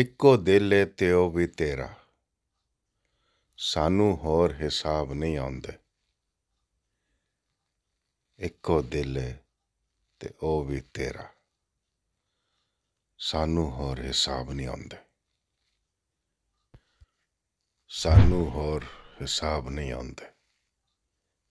ਇੱਕੋ ਦਿਲ ਏ ਤੇ ਉਹ ਵੀ ਤੇਰਾ ਸਾਨੂੰ ਹੋਰ ਹਿਸਾਬ ਨਹੀਂ ਆਉਂਦੇ ਇੱਕੋ ਦਿਲ ਏ ਤੇ ਉਹ ਵੀ ਤੇਰਾ ਸਾਨੂੰ ਹੋਰ ਹਿਸਾਬ ਨਹੀਂ ਆਉਂਦੇ ਸਾਨੂੰ ਹੋਰ ਹਿਸਾਬ ਨਹੀਂ ਆਉਂਦੇ